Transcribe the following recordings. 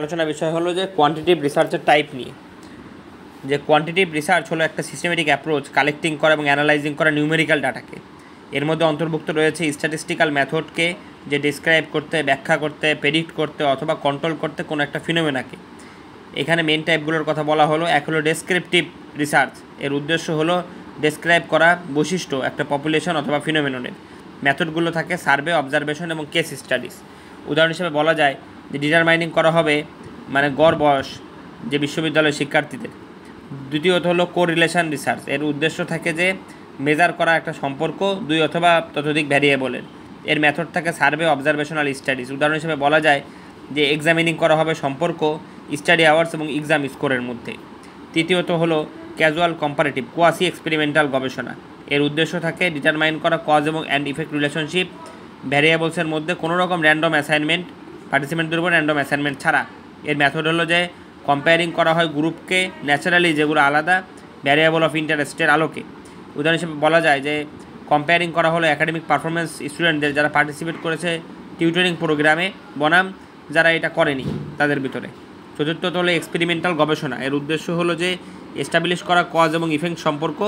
আলোচনা বিষয় হলো যে কোয়ান্টিটিভ রিসার্চের টাইপ নিয়ে যে কোয়ান্টিটিভ রিসার্চ হলো একটা সিস্টেমেটিক অ্যাপ্রোচ কালেক্টিং করা এবং অ্যানালাইজিং করা নিউমেরিক্যাল ডাটাকে এর মধ্যে অন্তর্ভুক্ত রয়েছে স্ট্যাটিস্টিক্যাল মেথডকে যে ডিসক্রাইব করতে ব্যাখ্যা করতে প্রেডিক্ট করতে অথবা কন্ট্রোল করতে কোনো একটা ফিনোমেনাকে এখানে মেন টাইপগুলোর কথা বলা হলো এক হলো ডেসক্রিপটিভ রিসার্চ এর উদ্দেশ্য হলো ডেসক্রাইব করা বৈশিষ্ট্য একটা পপুলেশন অথবা ফিনোমেননের মেথডগুলো থাকে সার্ভে অবজারভেশন এবং কেস স্টাডিজ উদাহরণ হিসেবে বলা যায় যে ডিটারমাইনিং করা হবে মানে গড় বয়স যে বিশ্ববিদ্যালয়ের শিক্ষার্থীদের দ্বিতীয়ত হলো কো রিলেশান রিসার্চ এর উদ্দেশ্য থাকে যে মেজার করা একটা সম্পর্ক দুই অথবা ততোধিক ভ্যারিয়েবলের এর মেথড থাকে সার্ভে অবজারভেশনাল স্টাডিজ উদাহরণ হিসেবে বলা যায় যে এক্সামিনিং করা হবে সম্পর্ক স্টাডি আওয়ার্স এবং এক্সাম স্কোরের মধ্যে তৃতীয়ত হলো ক্যাজুয়াল কম্পারেটিভ কোয়াসি এক্সপেরিমেন্টাল গবেষণা এর উদ্দেশ্য থাকে ডিটারমাইন করা কজ এবং অ্যান্ড ইফেক্ট রিলেশনশিপ ভ্যারিয়েবলসের মধ্যে কোনো রকম র্যান্ডম অ্যাসাইনমেন্ট পার্টিসিপেন্টদের উপর র্যান্ডম অ্যাসাইনমেন্ট ছাড়া এর মেথড হলো যে কম্পেয়ারিং করা হয় গ্রুপকে ন্যাচারালি যেগুলো আলাদা ভ্যারিয়েবল অফ ইন্টারেস্টের আলোকে উদাহরণ হিসেবে বলা যায় যে কম্পেয়ারিং করা হলো একাডেমিক পারফরমেন্স স্টুডেন্টদের যারা পার্টিসিপেট করেছে টিউটরিং প্রোগ্রামে বনাম যারা এটা করেনি তাদের ভিতরে চতুর্থত হলো এক্সপেরিমেন্টাল গবেষণা এর উদ্দেশ্য হলো যে এস্টাবলিশ করা কজ এবং ইফেক্ট সম্পর্ক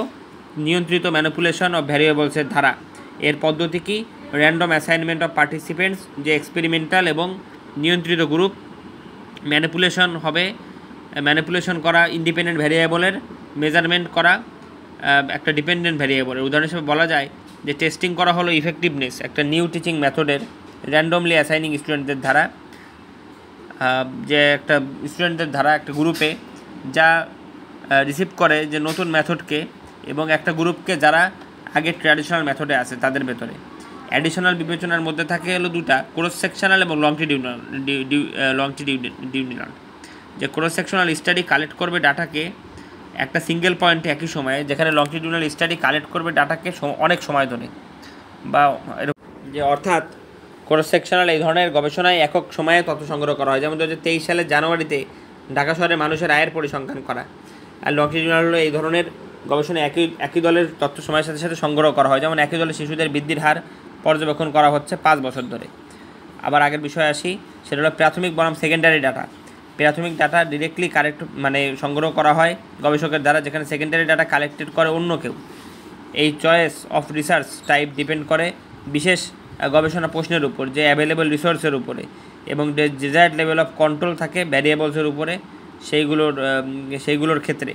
নিয়ন্ত্রিত ম্যানিপুলেশন অফ ভ্যারিয়েবলসের ধারা এর পদ্ধতি কী র্যান্ডম অ্যাসাইনমেন্ট অফ পার্টিসিপেন্টস যে এক্সপেরিমেন্টাল এবং নিয়ন্ত্রিত গ্রুপ ম্যানিপুলেশন হবে ম্যানিপুলেশন করা ইন্ডিপেন্ডেন্ট ভ্যারিয়েবলের মেজারমেন্ট করা একটা ডিপেন্ডেন্ট ভ্যারিয়েবলের উদাহরণ হিসেবে বলা যায় যে টেস্টিং করা হলো ইফেক্টিভনেস একটা নিউ টিচিং মেথডের র্যান্ডমলি অ্যাসাইনিং স্টুডেন্টদের ধারা যে একটা স্টুডেন্টদের ধারা একটা গ্রুপে যা রিসিভ করে যে নতুন মেথডকে এবং একটা গ্রুপকে যারা আগে ট্র্যাডিশনাল মেথডে আছে তাদের ভেতরে অ্যাডিশনাল বিবেচনার মধ্যে থাকে হলো দুটা ক্রস সেকশনাল এবং লংটিডিউনাল লংটিডিউডিউডিউনাল যে ক্রস সেকশনাল স্টাডি কালেক্ট করবে ডাটাকে একটা সিঙ্গেল পয়েন্টে একই সময়ে যেখানে লংটিডিউনাল স্টাডি কালেক্ট করবে ডাটাকে অনেক সময় ধরে বা যে অর্থাৎ ক্রস সেকশনাল এই ধরনের গবেষণায় একক সময়ে তথ্য সংগ্রহ করা হয় যেমন দু তেইশ সালের জানুয়ারিতে ঢাকা শহরে মানুষের আয়ের পরিসংখ্যান করা আর লংটিডিউনাল হলো এই ধরনের গবেষণায় একই একই দলের তথ্য সময়ের সাথে সাথে সংগ্রহ করা হয় যেমন একই দলের শিশুদের বৃদ্ধির হার পর্যবেক্ষণ করা হচ্ছে পাঁচ বছর ধরে আবার আগের বিষয় আসি সেটা হলো প্রাথমিক বনাম সেকেন্ডারি ডাটা প্রাথমিক ডাটা ডিরেক্টলি কালেক্ট মানে সংগ্রহ করা হয় গবেষকের দ্বারা যেখানে সেকেন্ডারি ডাটা কালেক্টেড করে অন্য কেউ এই choice of research type depend করে বিশেষ গবেষণা প্রশ্নের উপর যে অ্যাভেলেবল রিসোর্সের উপরে এবং যে ডিজায়ার্ড লেভেল অফ কন্ট্রোল থাকে ভ্যারিয়েবলসের উপরে সেইগুলোর সেইগুলোর ক্ষেত্রে